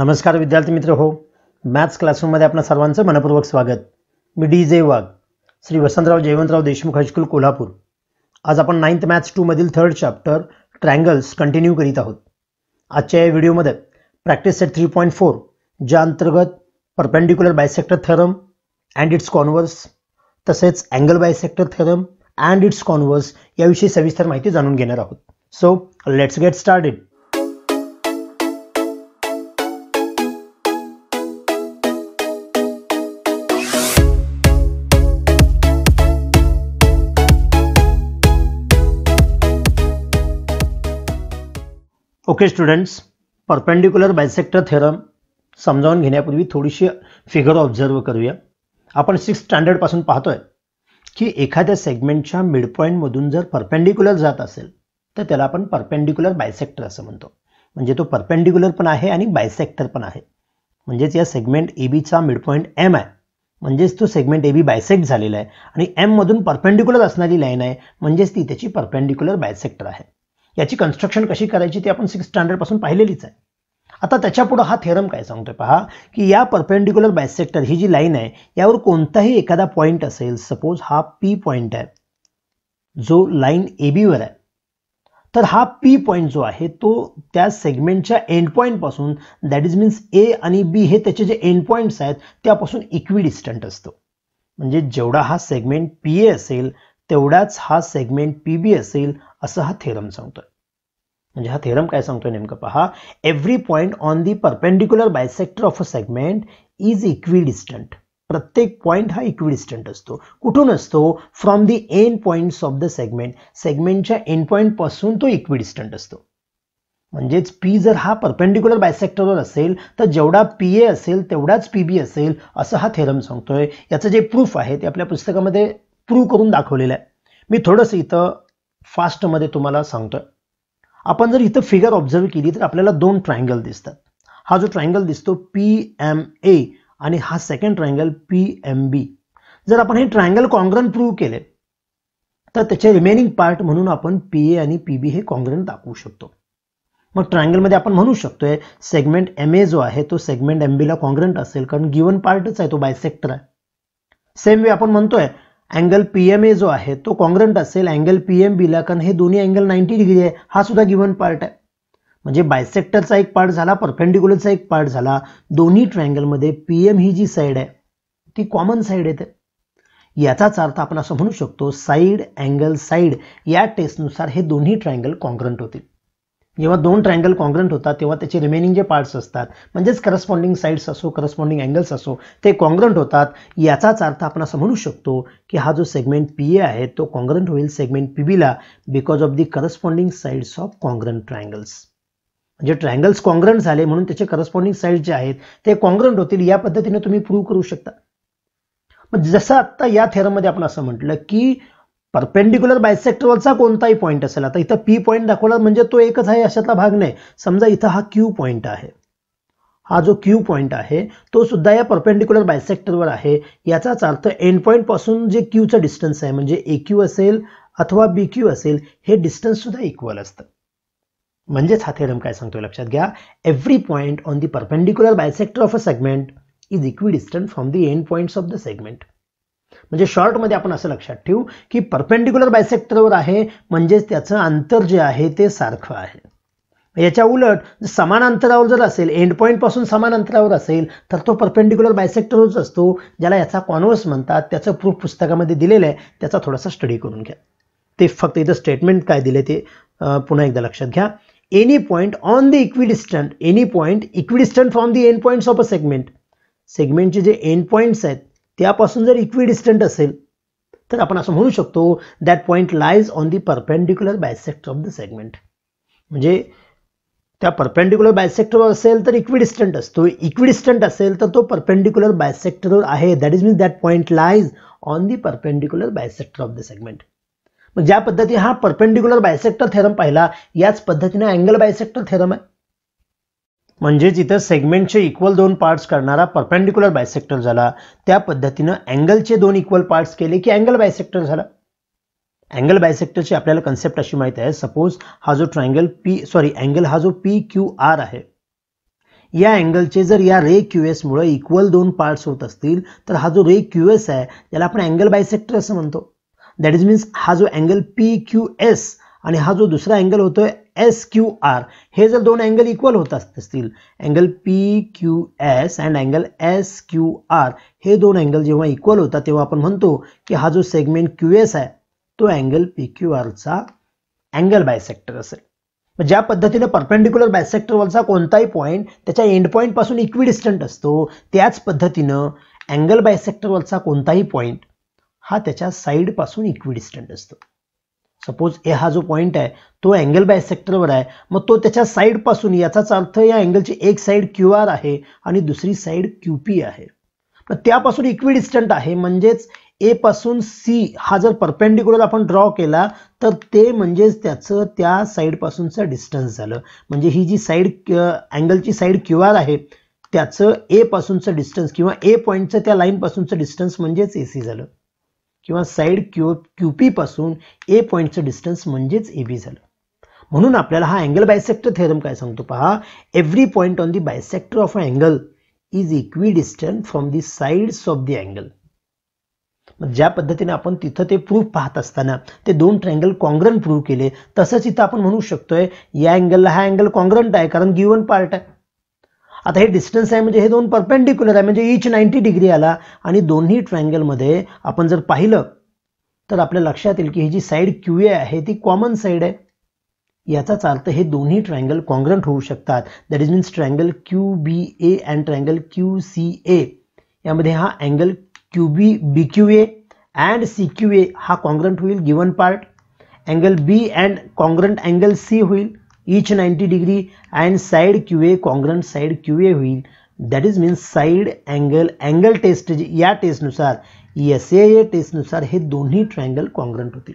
नमस्कार विद्यार्थी मित्र हो मॅथ्स क्लासरूममध्ये आपणा सर्वांचं मनपूर्वक स्वागत मी D J Wagh Shri Vasantrao Jaywantrao Deshmukh high school Kolhapur आज आपण नाईन्थ मॅथ्स टूमधील थर्ड चॅप्टर ट्रँगल्स कंटिन्यू करीत आहोत आजच्या या व्हिडिओमध्ये practice set three point four ज्या अंतर्गत perpendicular bisector theorem and its converse तसेच angle bisector theorem and its converse याविषयी सविस्तर माहिती जाणून घेणार आहोत so let's get started okay students perpendicular bisector theorem समजावून घेण्यापूर्वी थोडीशी फिगर ऑब्झर्व करूया आपण सिक्स स्टँडर्डपासून पाहतोय की एखाद्या सेगमेंटच्या मिडपॉईंटमधून जर परपेंडिक्युलर जात असेल तर त्याला आपण परपेंडिक्युलर बायसेक्टर असं म्हणतो म्हणजे तो परपेंडिक्युलर पण आहे आणि बायसेक्टर पण आहे म्हणजेच या सेगमेंट ए बीचा मिडपॉईंट एम आहे म्हणजेच तो सेगमेंट ए बी बायसेक्ट झालेला आहे आणि एममधून परपेंडिक्युलर असणारी लाईन आहे म्हणजेच ती त्याची परपेंडिक्युलर बायसेक्टर आहे याची कन्स्ट्रक्शन कशी करायची ती आपण सिक्स पासून पाहिलेलीच आहे आता त्याच्यापुढे हा थेरम काय सांगतोय पहा की या परपेंडिक्युलर बायसेक्टर ही जी लाईन आहे यावर कोणताही एखादा पॉईंट असेल सपोज हा पी पॉईंट आहे जो लाईन ए बीवर आहे तर हा पी पॉईंट जो आहे तो त्या सेगमेंटच्या एंड पासून दॅट इज मीन्स ए आणि बी हे त्याचे जे एंड पॉईंट्स आहेत त्यापासून इक्वी डिस्टंट असतो म्हणजे जेवढा हा सेगमेंट पी ए असेल तेवढाच हा सेगमेंट पी बी असेल असं हा थेरम सांगतोय म्हणजे हा थेरम काय सांगतोय नेमकं पहा every point on the perpendicular bisector of a segment is equidistant प्रत्येक पॉईंट हा इक्विडिस्टंट असतो कुठून असतो from the end points of the segment सेगमेंटच्या एन पासून तो इक्विडिस्टंट असतो म्हणजेच पी जर हा परपेंडिक्युलर बायसेक्टरवर असेल तर जेवढा पी ए असेल तेवढाच पी बी असेल असं हा थेरम सांगतोय याचं जे प्रूफ आहे ते आपल्या पुस्तकामध्ये प्रूव्ह करून दाखवलेलं आहे मी थोडंसं इथं फास्ट मध्ये तुम्हाला सांगतोय आपण जर इथं फिगर ऑब्झर्व केली तर आपल्याला दोन ट्रायंगल दिसतात हा जो ट्रायंगल दिसतो पी एम ए आणि हा second triangle P M B जर आपण हे ट्रायंगल कॉन्ग्रन प्रूव्ह केले तर त्याचे रिमेनिंग पार्ट म्हणून आपण पी ए आणि पी बी हे कॉन्ग्रन दाखवू शकतो मग ट्रायंगलमध्ये आपण म्हणू शकतोय सेगमेंट एम ए जो आहे तो सेगमेंट एम ला कॉन्ग्रंट असेल कारण गिवन पार्टच आहे तो बायसेक्टर आहे सेम वे आपण म्हणतोय अँगल पी एम ए जो आहे तो कॉन्ग्रंट असेल अँगल पी एम बीला कारण हे दोन्ही अँगल नाईन्टी डिग्री आहे हा सुद्धा गिवन पार्ट आहे म्हणजे बायसेक्टरचा एक पार्ट झाला परपेंडिक्युलरचा एक पार्ट झाला दोन्ही ट्रायंगलमध्ये पी एम ही जी साईड आहे ती कॉमन साईड येते याचाच अर्थ आपण असं म्हणू शकतो साईड अँगल साईड या टेस्टनुसार हे दोन्ही ट्रायंगल कॉन्ग्रंट होतील जेव्हा दोन ट्रायंगल कॉन्ग्रंट होतात तेव्हा त्याचे रिमेनिंग जे पार्ट्स असतात म्हणजेच करस्पॉन्डिंग साईड्स असो करस्पॉन्डिंग अँगल्स असो ते कॉन्ग्रंट होतात याचाच अर्थ आपण असं म्हणू शकतो की हा जो सेगमेंट पी ए आहे तो कॉन्ग्रंट होईल सेगमेंट पी बीला because of the corresponding sides of congruent triangles म्हणजे ट्रायंगल्स कॉन्ग्रंट झाले म्हणून त्याचे करस्पॉन्डिंग साईड जे आहेत ते कॉन्ग्रंट होतील या पद्धतीने तुम्ही प्रूव्ह करू शकता जसं आत्ता या थेरममध्ये आपण असं म्हटलं की परपेंडिक्युलर बायसेक्टरवरचा कोणताही पॉईंट असेल आता इथं पी पॉईंट दाखवला म्हणजे तो एकच आहे अशातला भाग नाही समजा इथं हा क्यू पॉईंट आहे हा जो क्यू पॉईंट आहे तो सुद्धा या परपेंडिक्युलर बायसेक्टरवर आहे याचाच अर्थ एंड पासून जे क्यूचं डिस्टन्स आहे म्हणजे ए क्यू असेल अथवा बी क्यू असेल हे डिस्टन्स सुद्धा इक्वल असतं म्हणजेच हा थेरम काय सांगतोय लक्षात घ्या every point on the perpendicular bisector of a segment is distance from the end points of the segment म्हणजे शॉर्टमध्ये आपण असं लक्षात ठेवू की परपेंडिक्युलर बायसेक्टरवर आहे म्हणजेच त्याचं अंतर जे आहे ते सारखं आहे याच्या उलट समान अंतरावर जर असेल एंड पॉईंटपासून समान अंतरावर असेल तर तो परपेंडिक्युलर बायसेक्टरच असतो ज्याला याचा कॉन्वर्स म्हणतात त्याचं प्रूफ पुस्तकामध्ये दिलेलं आहे त्याचा थोडासा स्टडी करून घ्या ते फक्त इथं स्टेटमेंट काय दिले ते पुन्हा एकदा लक्षात घ्या any point on the equidistant any point equidistant from the end points of a segment सेगमेंटचे जे एंड पॉईंट्स आहेत त्यापासून जर इक्वी डिस्टंट असेल तर आपण असं म्हणू शकतो that point lies on the perpendicular bisector of the segment म्हणजे त्या परपेंडिक्युलर बायसेक्टरवर असेल तर इक्विडिस्टंट असतो इक्विडिस्टंट असेल तर तो परपेंडिक्युलर बायसेक्टरवर आहे that is mean that point lies on the perpendicular bisector of the segment मग ज्या पद्धतीने हा परपेंडिक्युलर बायसेक्टर थेरम पाहिला याच पद्धतीने अँगल बायसेक्टर थेरम आहे म्हणजेच इथं सेगमेंटचे इक्वल दोन पार्ट्स करणारा परपेंडिक्युलर बायसेक्टर झाला त्या पद्धतीनं अँगलचे दोन इक्वल पार्ट्स केले की अँगल बायसेक्टर झाला अँगल बायसेक्टरची आपल्याला कन्सेप्ट अशी माहिती आहे सपोज हा जो ट्रायंगल पी सॉरी अँगल हा जो पी क्यू आर आहे या अँगलचे जर या रे क्यू मुळे इक्वल दोन पार्ट्स होत असतील तर हा जो रे क्यू एस आहे त्याला आपण अँगल बायसेक्टर असं म्हणतो दॅट इज मीन्स हा जो अँगल पी क्यू एस आणि हा जो दुसरा अँगल होतो एस क्यू आर हे जर दोन अँगल इक्वल होत असतील angle P Q S and angle S Q R हे दोन अँगल जेव्हा इक्वल होतात तेव्हा आपण म्हणतो की हा जो सेगमेंट क्यू एस आहे तो अँगल पी क्यू आरचा अँगल बायसेक्टर असेल ज्या पद्धतीने परपेंडिक्युलर बायसेक्टरवरचा कोणताही पॉईंट त्याच्या एंड पॉईंटपासून इक्विडिस्टंट असतो त्याच पद्धतीनं अँगल बायसेक्टरवरचा कोणताही पॉईंट हा त्याच्या साईडपासून इक्विडिस्टंट असतो सपोज ए हा जो पॉईंट आहे तो अँगल बाय सेक्टरवर आहे मग तो त्याच्या साईडपासून याचाच अर्थ या अँगलची एक साईड क्यू आर आहे आणि दुसरी साईड क्यू पी आहे मग त्यापासून इक्वी डिस्टंट आहे म्हणजेच ए पासून सी हा जर परपेंडिक्युलर आपण ड्रॉ केला तर ते म्हणजेच त्याचं त्या साईडपासूनचं डिस्टन्स झालं म्हणजे ही जी साईड अँगलची साईड क्यू आर आहे त्याचं ए पासूनचं डिस्टन्स किंवा ए पॉईंटचं त्या लाईनपासूनचं डिस्टन्स म्हणजेच ए सी झालं किंवा साईड क्यू क्यू पासून ए पॉईंटचं डिस्टन्स म्हणजेच ए बी झालं म्हणून आपल्याला हा अँगल बायसेक्टर थेरम काय सांगतो पहा every point on the bisector of angle is equidistance from the sides of the angle मग ज्या पद्धतीने आपण तिथं ते प्रूफ पाहत असताना ते दोन ट्रँगल कॉंग्रंट प्रूव्ह केले तसंच इथं आपण म्हणू शकतोय या अँगलला हा अँगल कॉंग्रंट आहे कारण गिवन पार्ट आहे आता हे डिस्टन्स आहे म्हणजे हे दोन परपेंडिक्युलर आहे म्हणजे इच नाईन्टी डिग्री आला आणि दोन्ही ट्रँगलमध्ये आपण जर पाहिलं तर आपल्या लक्षात येईल की ही जी साईड क्यू ए आहे ती कॉमन साईड आहे याचाच अर्थ हे दोन्ही ट्रँगल कॉन्ग्रंट होऊ शकतात that is means triangle Q B A and triangle Q C A यामध्ये हा angle Q B B Q A and C Q A हा कॉन्ग्रंट होईल given part angle B and congruent angle C होईल degree and side Q A QA side Q A होईल that is means side angle angle test या टेस्टनुसार S A टेस्टनुसार हे दोन्ही triangle congruent होतील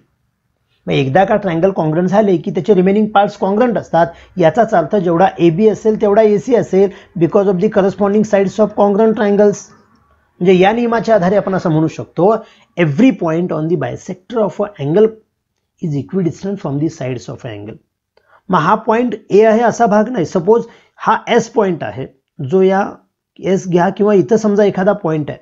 मग एकदा का ट्रायंगल कॉन्ग्रंट झाले की त्याचे रिमेनिंग पार्ट्स कॉन्ग्रंट असतात याचाच अर्थ जेवढा ए बी असेल तेवढा ए सी असेल because of the corresponding sides of congruent triangles म्हणजे या नियमाच्या आधारे आपण असं म्हणू शकतो every point on the bisector of a angle is distance from the sides of angle मग हा पॉईंट ए आहे असा भाग नाही सपोज हा एस पॉईंट आहे जो या एस घ्या किंवा इथं समजा एखादा पॉईंट आहे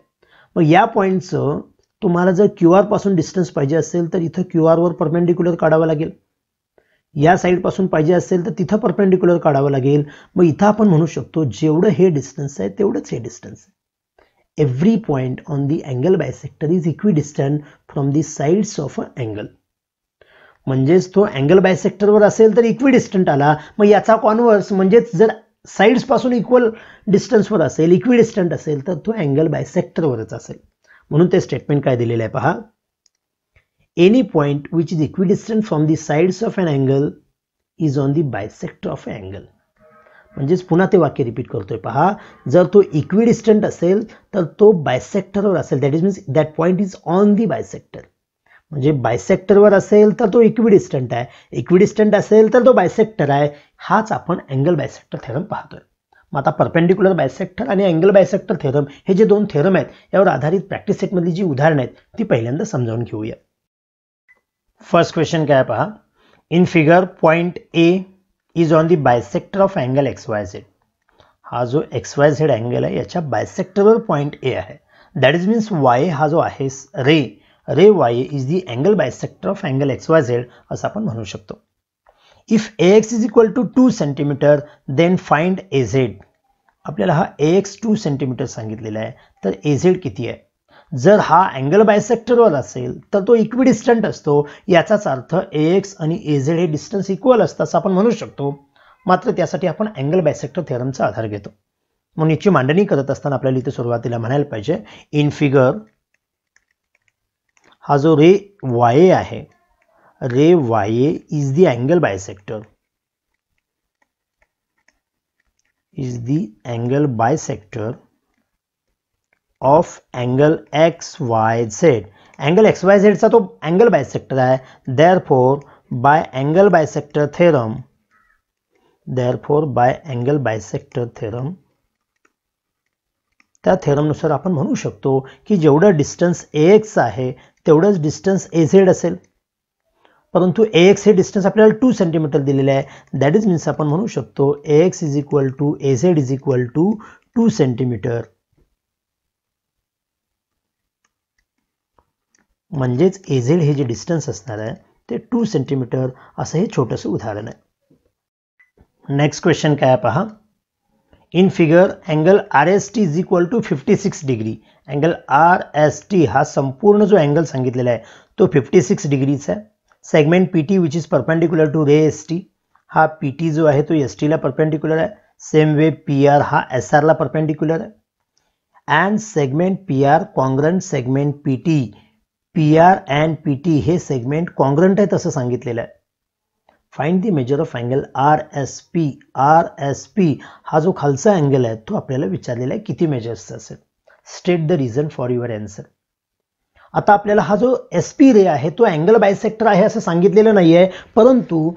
मग या पॉईंटचं तुम्हाला जर क्यू आरपासून डिस्टन्स पाहिजे असेल तर इथं क्यू आरवर परपेंडिक्युलर काढावं लागेल या पासून पाहिजे असेल तर तिथं परपेंडिक्युलर काढावं लागेल मग इथं आपण म्हणू शकतो जेवढं हे डिस्टन्स आहे तेवढंच हे डिस्टन्स आहे every point on the angle bisector is equidistance from the sides of a angle म्हणजेच तो अँगल बायसेक्टरवर असेल तर इक्वी डिस्टंट आला मग याचा कॉन्व्हर्स म्हणजेच जर साईड्सपासून इक्वल डिस्टन्सवर असेल इक्वी डिस्टंट असेल तर तो अँगल बायसेक्टरवरच असेल म्हणून ते स्टेटमेंट काय दिलेलं आहे पहा any point which is equidistant from the sides of an angle is on the bisector of angle म्हणजेच पुन्हा ते वाक्य रिपीट करतोय पहा जर तो इक्वी डिस्टंट असेल तर तो बायसेक्टरवर असेल that is means that point is on the bisector म्हणजे बायसेक्टरवर असेल तर तो इक्विडिस्टंट आहे इक्विडिस्टंट असेल तर तो बायसेक्टर आहे हाच आपण अँगल बायसेक्टर थेरम पाहतोय मग आता परपेंडिक्युलर बायसेक्टर आणि अँगल बायसेक्टर थेरम हे जे दोन थेरम आहेत यावर आधारित प्रॅक्टिस सेटमधली जी उदाहरणं आहेत ती पहिल्यांदा समजावून घेऊया फर्स्ट क्वेश्चन काय पहा in figure point A is on the bisector of angle X Y Z हा जो एक्स वाय झेड अँगल आहे याच्या बायसेक्टरवर पॉईंट ए आहे दॅट इज मीन्स वाय हा जो आहे ray ray Y is the angle bisector of angle X Y Z असं आपण म्हणू शकतो if A X is equal to two centimetre then find A Z आपल्याला हा ए एक्स टू सेंटीमीटर सांगितलेला आहे तर ए झेड किती आहे जर हा अँगल बायसेक्टरवर असेल तर तो इक्वी डिस्टंट असतो याचाच अर्थ ए एक्स आणि ए झेड हे डिस्टन्स इक्वल असतं असं आपण म्हणू शकतो मात्र त्यासाठी आपण अँगल बायसेक्टर थेरमचा आधार घेतो म्हणून याची मांडणी करत असताना आपल्याला इथे सुरुवातीला म्हणायला पाहिजे इन फिगर हा जो रे वाय है ray Y is the bi bisector is the bi bisector of angle X Y set angle X Y झेडचा तो बाय बायसेक्टर है therefore bi bi bisector theorem therefore bi bi bisector theorem त्या थेरमनुसार आपण म्हणू शकतो की जेवढं डिस्टन्स ए एक्स आहे तेवढंच डिस्टन्स ए झेड असेल परंतु ए एक्स हे डिस्टन्स आपल्याला टू सेंटीमीटर दिलेले आहे दॅट इज मीन्स आपण म्हणू शकतो A X is equal to A Z is equal to two centimetre म्हणजेच ए झेड हे जे डिस्टन्स असणार आहे ते टू सेंटीमीटर असं हे छोटंसं उदाहरण आहे नेक्स्ट क्वेश्चन काय पहा in figure angle R S T is equal to fifty six degree angle R S T हा संपूर्ण जो अँगल सांगितलेला आहे तो फिफ्टी सिक्स डिग्रीचा आहे segment P T which is perpendicular to ray S T हा पी टी जो आहे तो एस टीला परपेंडिक्युलर आहे सेम वे पी आर हा एस आरला परपेंडिक्युलर आहे and segment P R congruent segment P T P R and P T हे सेगमेंट कॉन्ग्रंट आहेत असं सांगितलेलं आहे find the measure of angle R S P R S P हा जो खालचा अँगल आहे तो आपल्याला विचारलेला आहे किती मेजर्सचा असेल state the reason for your answer आता आपल्याला हा जो एस पी रे आहे तो अँगल बायसेक्टर आहे असं सांगितलेलं नाही आहे परंतु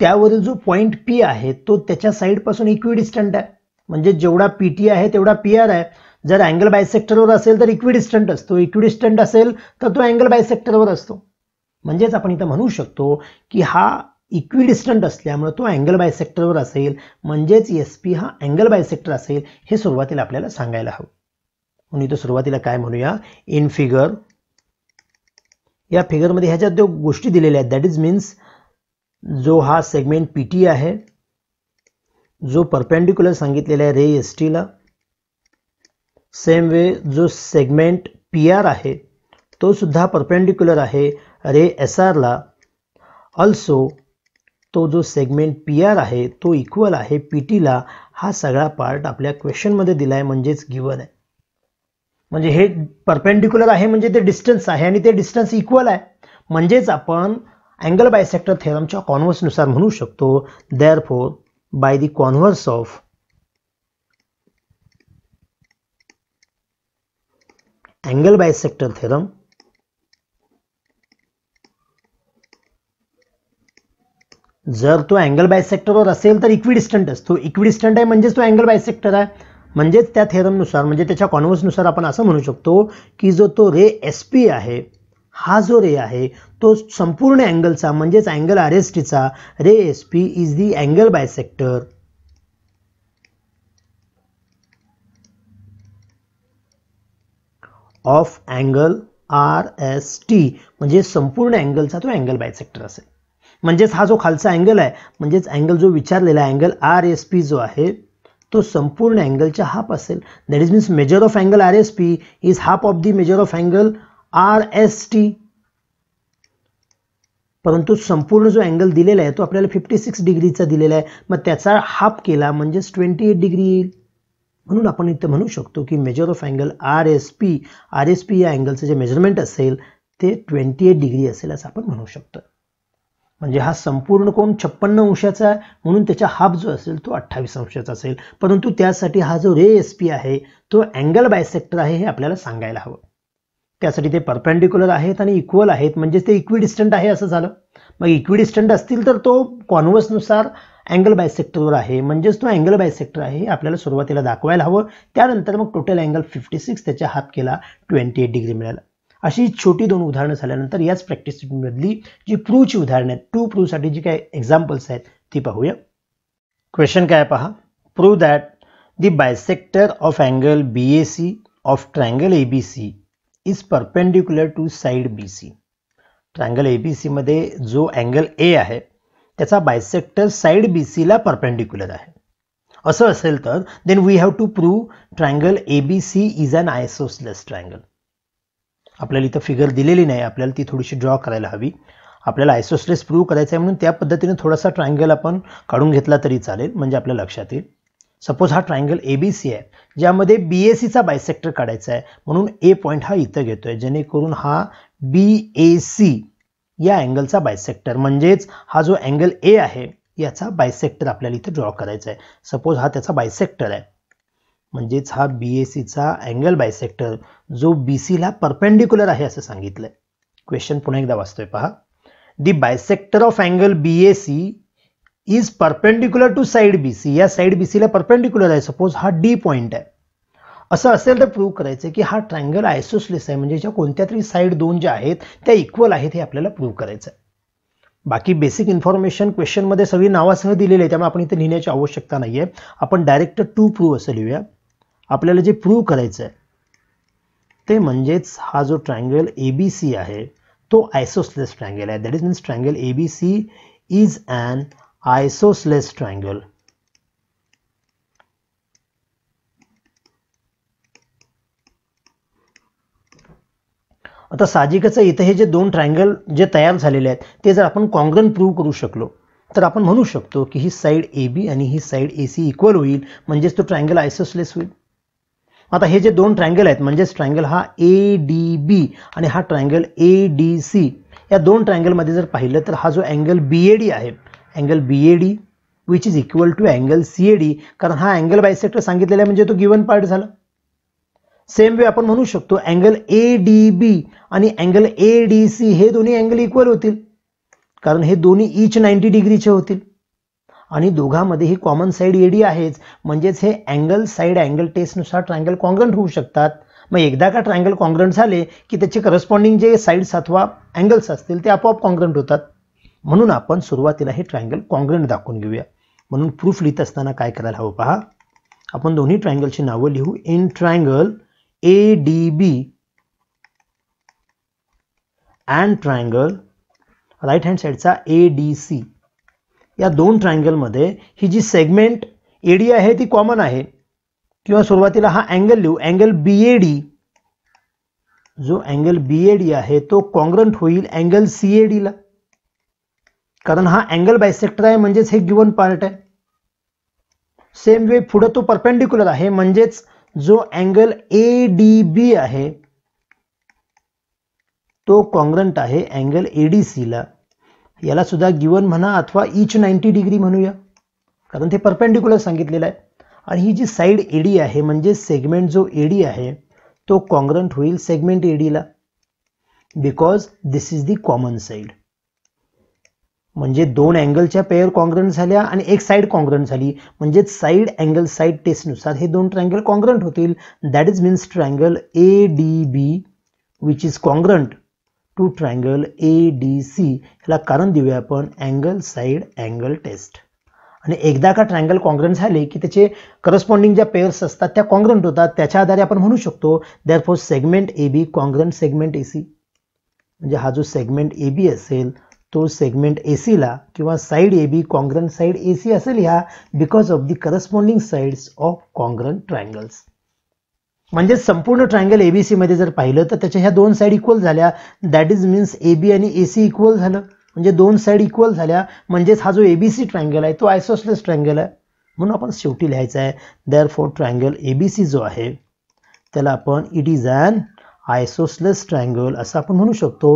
त्यावरील जो पॉईंट पी आहे तो त्याच्या साईडपासून इक्विडिस्टंट आहे म्हणजे जेवढा पी टी आहे तेवढा पी आर आहे जर अँगल बायसेक्टरवर असेल तर इक्विडिस्टंट असतो इक्विडिस्टंट असेल तर तो अँगल बायसेक्टरवर असतो म्हणजेच आपण इथं म्हणू शकतो की हा इक्विडिस्टंट असल्यामुळं तो अँगल बायसेक्टरवर असेल म्हणजेच एस पी हा अँगल बायसेक्टर असेल हे सुरुवातीला आपल्याला सांगायला हवं म्हणून इथं सुरुवातीला काय म्हणूया इन फिगर या फिगरमध्ये ह्याच्यात जो गोष्टी दिलेल्या आहेत दॅट इज मीन्स जो हा सेगमेंट पी टी आहे जो परपेंडिक्युलर सांगितलेला आहे रे एस टीला सेम वे जो सेगमेंट पी आर आहे तो सुद्धा परपेंडिक्युलर आहे रे एस आरला ऑल्सो तो जो सेगमेंट पी आर आहे तो इक्वल आहे पी टीला हा सगळा पार्ट आपल्या क्वेश्चन दिला आहे म्हणजेच गिवन आहे म्हणजे हे परपेंडिक्युलर आहे म्हणजे ते डिस्टन्स आहे आणि ते डिस्टन्स इक्वल आहे म्हणजेच आपण अँगल बायसेक्टर थेरमच्या कॉन्व्हर्सनुसार म्हणू शकतो therefore by the converse of angle bisector theorem जर तो अँगल बायसेक्टरवर असेल तर इक्विडिस्टंट असतो इक्विडिस्टंट आहे म्हणजेच तो अँगल बायसेक्टर आहे म्हणजेच त्या थेरमनुसार म्हणजे त्याच्या कॉन्व्हर्सनुसार आपण असं म्हणू शकतो की जो तो रे एस पी आहे हा जो रे आहे तो संपूर्ण अँगलचा म्हणजेच अँगल आर एस टीचा ray S P is the angle bisector of angle R S T म्हणजे संपूर्ण अँगलचा तो अँगल बायसेक्टर असेल म्हणजेच हा जो खालचा अँगल आहे म्हणजेच अँगल जो विचारलेला अँगल आर एस पी जो आहे तो संपूर्ण अँगलच्या हाफ असेल that is means measure of angle R S P is half of the measure of angle R S T परंतु संपूर्ण जो अँगल दिलेला आहे तो आपल्याला फिफ्टी सिक्स डिग्रीचा दिलेला आहे मग त्याचा हाफ केला म्हणजेच ट्वेंटी एट डिग्री येईल म्हणून आपण इथं म्हणू शकतो की measure of angle R S P R S P या अँगलचं जे मेजरमेंट असेल ते ट्वेंटी एट डिग्री असेल असं आपण म्हणू शकतो म्हणजे हा संपूर्ण कोण छप्पन्न अंशाचा आहे म्हणून त्याचा हाफ जो असेल तो अठ्ठावीस अंशाचा असेल परंतु त्यासाठी हा जो रे एस पी आहे तो अँगल बायसेक्टर आहे हे आपल्याला सांगायला हवं त्यासाठी ते परपेंडिक्युलर आहेत आणि इक्वल आहेत म्हणजेच ते इक्विडिस्टंट आहे असं झालं मग इक्विडिस्टंट असतील तर तो कॉन्वसनुसार अँगल बायसेक्टरवर आहे म्हणजेच तो अँगल बायसेक्टर आहे हे आपल्याला सुरुवातीला दाखवायला हवं त्यानंतर मग टोटल अँगल फिफ्टी सिक्स त्याच्या हाफ केला ट्वेंटी एट डिग्री मिळाला अशी छोटी दोन उदाहरणं झाल्यानंतर याच प्रॅक्टिस सेटमधली जी प्रूची उदाहरणं आहेत टू प्रूसाठी जी काय एक्झाम्पल्स आहेत ती पाहूया क्वेश्चन काय पहा prove that the bisector of angle B A C of triangle A B C is perpendicular to side B C triangle A B सीमध्ये जो अँगल ए आहे त्याचा बायसेक्टर साईड बी सीला परपेंडिक्युलर आहे असं असेल तर then we have to prove triangle A B C is an isosceles triangle आपल्याला इथं फिगर दिलेली नाही आपल्याला ती थोडीशी ड्रॉ करायला हवी आपल्याला आयसोस्ट्रेस प्रूव्ह करायचा आहे म्हणून त्या पद्धतीने थोडासा ट्रायंगल आपण काढून घेतला तरी चालेल म्हणजे आपल्या लक्षात येईल सपोज हा ट्रायंगल ए बी सी आहे ज्यामध्ये बी ए सीचा बायसेक्टर काढायचा आहे म्हणून ए पॉईंट हा इथं घेतो आहे जेणेकरून हा बी ए सी या अँगलचा बायसेक्टर म्हणजेच हा जो अँगल ए आहे याचा बायसेक्टर आपल्याला इथं ड्रॉ करायचा आहे सपोज हा त्याचा बायसेक्टर आहे म्हणजेच हा बी चा अँगल बायसेक्टर जो बी सीला परपेंडिक्युलर आहे असं सांगितलं क्वेश्चन पुन्हा एकदा वाचतोय पहा the bisector of angle B A C is perpendicular to side B C या साईड बी सीला परपेंडिक्युलर आहे सपोज हा डी पॉईंट आहे असं असेल तर प्रूव्ह करायचं की हा ट्रँगल आयसोसलेस आहे म्हणजे ज्या कोणत्या तरी साईड दोन ज्या आहेत त्या इक्वल आहेत हे आपल्याला प्रूव्ह करायचं आहे बाकी बेसिक इन्फॉर्मेशन क्वेश्चनमध्ये सगळी नावासह दिलेली आहे त्यामुळे आपण इथे लिहिण्याची आवश्यकता नाही आहे आपण डायरेक्ट टू प्रूव्ह असं लिहूया आपल्याला जे प्रूव्ह करायचं आहे ते म्हणजेच हा जो ट्रायंगल ए बी सी आहे तो आयसोसलेस ट्रायंगल आहे that is means triangle A B C is an isosceles triangle आता साहजिकच इथे हे जे दोन ट्रायंगल जे तयार झालेले आहेत ते जर आपण कॉन्ग्रन प्रूव्ह करू शकलो तर आपण म्हणू शकतो की ही साईड ए बी आणि ही साईड ए सी इक्वल होईल म्हणजेच तो ट्रायंगल आयसोसलेस होईल आता हे जे दोन ट्रँगल आहेत म्हणजेच ट्रँगल हा ए डी बी आणि हा ट्रँगल ए डी सी या दोन ट्रँगलमध्ये जर पाहिलं तर हा जो अँगल बी ए डी आहे angle B A D which is equal to angle C A D कारण हा अँगल बायसेक्टर सांगितलेला आहे म्हणजे तो गिवन पार्ट झाला सेम वे आपण म्हणू शकतो अँगल ए डी बी आणि अँगल ए डी सी हे दोन्ही अँगल इक्वल होतील कारण हे दोन्ही इच नाईन्टी डिग्रीचे होतील आणि दोघांमध्ये ही कॉमन साईड एडी आहेच म्हणजेच हे अँगल साईड अँगल टेस्टनुसार ट्रँगल कॉन्ग्रंट होऊ शकतात मग एकदा का ट्रँगल कॉन्ग्रंट झाले की त्याचे करस्पॉन्डिंग जे साईड्स अथवा अँगल्स असतील ते आपोआप कॉन्ग्रंट होतात म्हणून आपण सुरुवातीला हे ट्रँगल कॉन्ग्रंट दाखवून घेऊया म्हणून प्रूफ लिहित असताना काय करायला हवं पहा आपण दोन्ही ट्रायंगलची नावं लिहू in triangle A D B and triangle right hand साईडचा ए डी सी या दोन ट्रायंगलमध्ये ही जी सेगमेंट एडी आहे ती कॉमन आहे किंवा सुरुवातीला हा अँगल लिहू अँगल बी ए डी जो अँगल बी ए डी आहे तो कॉन्ग्रंट होईल अँगल सी ए कारण हा अँगल बायसेक्टर आहे म्हणजेच हे गिवन पार्ट आहे सेम वे पुढं तो परपेंडिक्युलर आहे म्हणजेच जो अँगल ए डी बी आहे तो कॉन्ग्रंट आहे अँगल ए डी सीला याला सुद्धा गिवन म्हणा अथवा इच नाईन्टी डिग्री म्हणूया कारण ते परपेंडिक्युलर सांगितलेलं आहे आणि ही जी साईड एडी आहे म्हणजे सेगमेंट जो एडी आहे तो कॉन्ग्रंट होईल सेगमेंट एडीला because this is the common side म्हणजे दोन अँगलच्या पेअर कॉन्ग्रंट झाल्या आणि एक साईड कॉन्ग्रंट झाली म्हणजे साईड अँगल साईड टेस्टनुसार हे दोन ट्रँगल कॉन्ग्रंट होतील that is means triangle A D B which is congruent to triangle A D C ह्याला कारण देऊया आपण अँगल साईड अँगल टेस्ट आणि एकदा का ट्रायंगल कॉन्ग्रंट झाले की त्याचे करस्पॉन्डिंग ज्या पेअर्स असतात त्या कॉन्ग्रंट होतात त्याच्या आधारे आपण म्हणू शकतो therefore segment A B congruent segment A C म्हणजे हा जो सेगमेंट ए बी असेल तो सेगमेंट ए सीला किंवा side A B congruent side A C असेल ह्या because of the corresponding sides of congruent triangles म्हणजे संपूर्ण ट्रायंगल एबीसी मध्ये जर पाहिलं तर त्याच्या ह्या दोन साईड इक्वल झाल्या that is means A B आणि ए सी इक्वल झालं म्हणजे दोन साईड इक्वल झाल्या म्हणजेच हा जो एबीसी ट्रायंगल आहे तो आयसोसलेस ट्रायंगल आहे म्हणून आपण शेवटी लिहायचा आहे देअर फोर ट्रायंगल एबीसी जो आहे त्याला आपण it is an isosceles triangle असं आपण म्हणू शकतो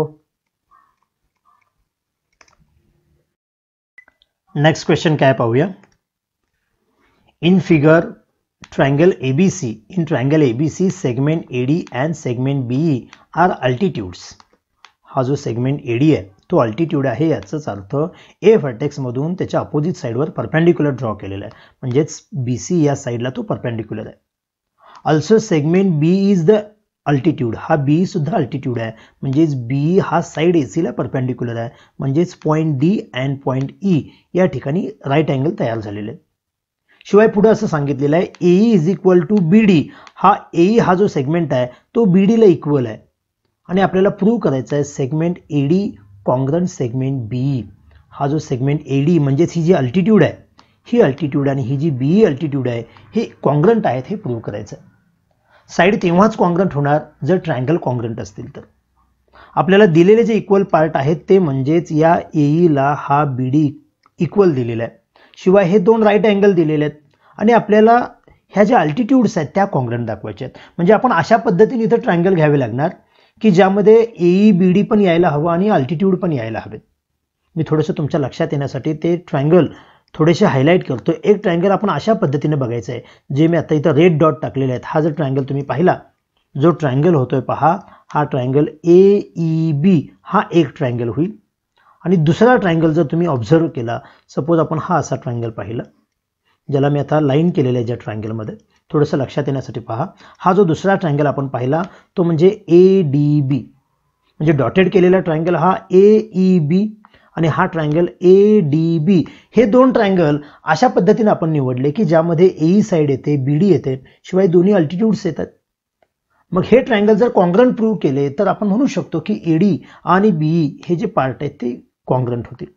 नेक्स्ट क्वेश्चन काय पाहूया in figure triangle ABC. In triangle ABC, segment AD and segment BE are altitudes. हा जो सेगमेंट एडी आहे तो अल्टिट्यूड आहे याचाच अर्थ ए व्हर्टेक्समधून त्याच्या अपोजिट साईडवर परपेंडिक्युलर ड्रॉ केलेला आहे म्हणजेच बी सी या साईडला तो परपेंडिक्युलर आहे also segment B is the altitude हा बी सुद्धा अल्टिट्यूड आहे म्हणजेच बी हा साईड ए सीला परपेंडिक्युलर आहे म्हणजेच point D and point E या ठिकाणी राईट अँगल तयार झालेले आहेत शिवाय पुढं असं सांगितलेलं आहे AE is equal to B D हा एई e, हा जो सेगमेंट आहे तो बी डीला इक्वल आहे आणि आपल्याला प्रूव्ह करायचं आहे segment A D congruent segment B हा जो सेगमेंट ए डी म्हणजेच ही जी अल्टिट्यूड आहे ही अल्टिट्यूड आणि ही जी बी अल्टिट्यूड e आहे हे कॉंग्रंट आहेत हे प्रूव्ह करायचं साईड तेव्हाच कॉंग्रंट होणार जर ट्रायंगल कॉंग्रंट असतील तर आपल्याला दिलेले जे इक्वल पार्ट आहेत ते म्हणजेच या एईला e हा बी डी इक्वल दिलेला आहे शिवाय हे दोन राईट अँगल दिलेले आहेत आणि आपल्याला ह्या ज्या अल्टिट्यूड्स आहेत त्या कॉन्ग्रंट दाखवायच्या आहेत म्हणजे आपण अशा पद्धतीने इथं ट्रायंगल घ्यावे लागणार की ज्यामध्ये एई बी डी पण यायला हवं आणि अल्टिट्यूड पण यायला हवेत मी थोडंसं तुमच्या लक्षात येण्यासाठी ते ट्रँगल थोडेसे हायलाईट करतो एक ट्रायंगल आपण अशा पद्धतीने बघायचं आहे जे मी आता इथं रेड डॉट टाकलेले आहेत हा जर ट्रँगल तुम्ही पाहिला जो ट्रायंगल होतोय पहा हा ट्रँगल ए ई बी हा एक ट्रायंगल होईल आणि दुसरा ट्रायंगल जर तुम्ही ऑब्झर्व केला सपोज आपण हा असा ट्रायंगल पाहिला ज्याला मी आता लाईन केलेला आहे ज्या ट्रायंगलमध्ये थोडंसं लक्षात येण्यासाठी पहा हा जो दुसरा ट्रायंगल आपण पाहिला तो म्हणजे ए डी बी म्हणजे डॉटेड केलेला ट्रायंगल हा ए ई बी आणि हा ट्रायंगल ए डी बी हे दोन ट्रायंगल अशा पद्धतीने आपण निवडले की ज्यामध्ये एई साईड येते बी डी येते शिवाय दोन्ही अल्टिट्यूड्स येतात मग हे ट्रायंगल जर कॉन्ग्रंट प्रूव्ह केले तर आपण म्हणू शकतो की एडी आणि बीई e हे जे पार्ट आहेत ते कॉन्ग्रंट होतील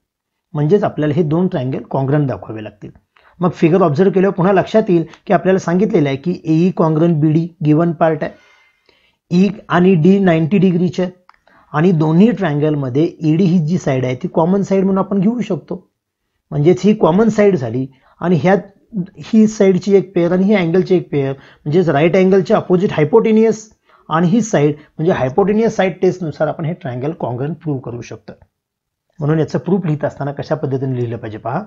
म्हणजेच आपल्याला हे दोन ट्रायंगल कॉन्ग्रंट दाखवावे लागतील मग फिगर ऑब्झर्व केल्यावर पुन्हा लक्षात येईल की आपल्याला सांगितलेलं आहे की AE congruent B D given part आहे ई e आणि डी नाईन्टी डिग्रीचे आणि दोन्ही ट्रायंगलमध्ये ईडी e ही जी साईड आहे ती कॉमन साईड म्हणून आपण घेऊ शकतो म्हणजेच ही कॉमन साईड झाली आणि ह्या ही साईडची एक पेअर आणि ही अँगलची एक पेअर म्हणजेच राईट अँगलच्या अपोजिट हायपोटेनियस आणि ही साईड म्हणजे हायपोटेनियस साईड टेस्टनुसार आपण हे ट्रायंगल कॉन्ग्रंट प्रूव्ह करू शकतो म्हणून याचं प्रूफ लिहित असताना कशा पद्धतीने लिहिलं पाहिजे पहा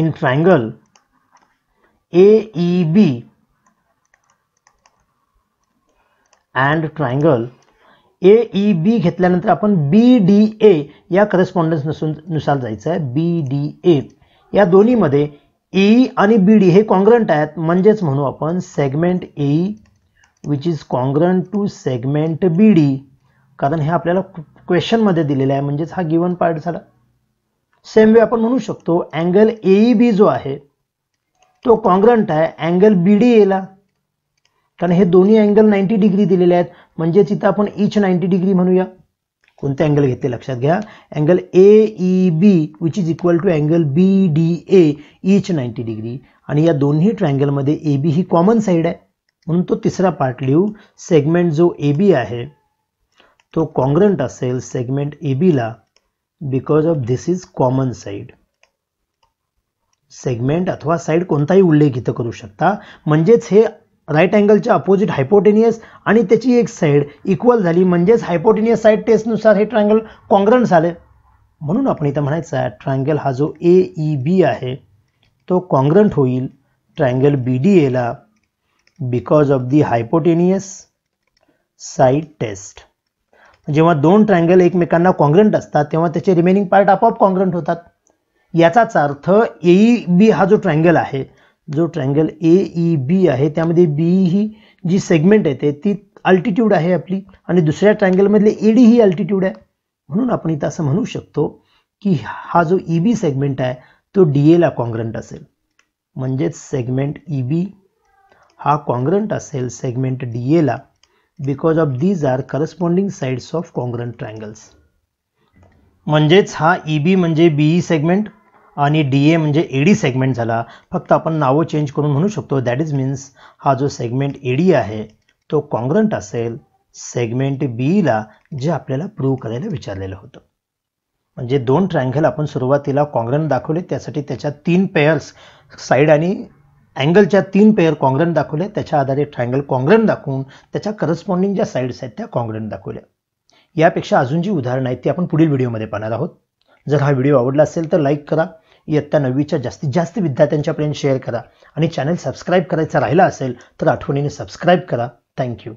in triangle A E B and triangle A E B घेतल्यानंतर आपण बी डी ए या करस्पॉन्डन्स नसून नुसार जायचं आहे बी डी ए या दोन्हीमध्ये ई e आणि बी डी हे कॉन्ग्रंट आहेत म्हणजेच म्हणू आपण segment A which is congruent to segment B D कारण हे आपल्याला क्वेश्चनमध्ये दिलेलं आहे म्हणजेच हा गिवन पार्ट झाला सेम वे आपण म्हणू शकतो अँगल एई बी जो आहे तो कॉन्ग्रंट आहे अँगल बी डी एला कारण हे दोन्ही अँगल नाईन्टी डिग्री दिलेले आहेत म्हणजेच इथं आपण इच नाईन्टी डिग्री म्हणूया कोणते अँगल घेतले लक्षात घ्या angle A E B which is equal to angle B D A each ninety degree आणि या दोन्ही ट्रँगलमध्ये A B he common side आहे म्हणून तो तिसरा पार्ट लिहू सेगमेंट जो ए बी आहे तो कॉन्ग्रंट असेल सेगमेंट ए बीला because of this is common side segment अथवा साईड कोणताही उल्लेख इथं करू शकता म्हणजेच हे राईट अँगलच्या अपोजिट हायपोटेनियस आणि त्याची एक साईड इक्वल झाली म्हणजेच हायपोटेनियस साईड टेस्टनुसार हे ट्रायंगल कॉन्ग्रंट झाले म्हणून आपण इथं म्हणायचं आहे ट्रायंगल हा जो ए ई बी आहे तो कॉन्ग्रंट होईल ट्रायंगल बी डी एला because of the hypotenuse side test जेव्हा दोन ट्रँगल एकमेकांना कॉन्ग्रंट असतात तेव्हा त्याचे रिमेनिंग पार्ट आपोआप कॉन्ग्रंट होतात याचाच अर्थ ए बी e हा जो ट्रँगल आहे जो ट्रँगल ए ई बी आहे त्यामध्ये बी ही जी सेगमेंट येते ती अल्टिट्यूड आहे आपली आणि दुसऱ्या ट्रँगलमधले ए डी ही अल्टिट्यूड आहे म्हणून आपण इथं असं म्हणू शकतो की हा जो ई बी सेगमेंट आहे तो डी एला कॉन्ग्रंट असेल म्हणजेच सेगमेंट ई बी हा कॉन्ग्रंट असेल सेगमेंट डी एला because of these are corresponding sides of congruent triangles म्हणजेच हा ई e बी म्हणजे बीई सेगमेंट e आणि डी ए म्हणजे ए डी सेगमेंट झाला फक्त आपण नावं चेंज करून म्हणू शकतो दॅट इज मीन्स हा जो सेगमेंट ए डी आहे तो कॉंग्रंट असेल सेगमेंट बीईला जे आपल्याला प्रूव्ह करायला विचारलेलं होतं म्हणजे दोन ट्रँगल आपण सुरुवातीला कॉन्ग्रंट दाखवले त्यासाठी त्याच्या तीन पेयर्स साईड आणि अँगलच्या तीन पेअर कॉंग्रेन दाखवल्या त्याच्या आधारे ट्रायंगल कॉंग्रेन दाखवून त्याच्या करस्पॉन्डिंग ज्या साईड्स आहेत त्या कॉंग्रेन दाखवल्या यापेक्षा अजून जी उदाहरणं आहेत ती आपण पुढील व्हिडिओमध्ये पाहणार आहोत जर हा व्हिडिओ आवडला असेल तर लाईक करा इयत्ता नववीच्या जास्तीत जास्त विद्यार्थ्यांच्यापर्यंत शेअर करा आणि चॅनल सबस्क्राईब करायचा राहिला असेल तर आठवणीने सबस्क्राईब करा थँक्यू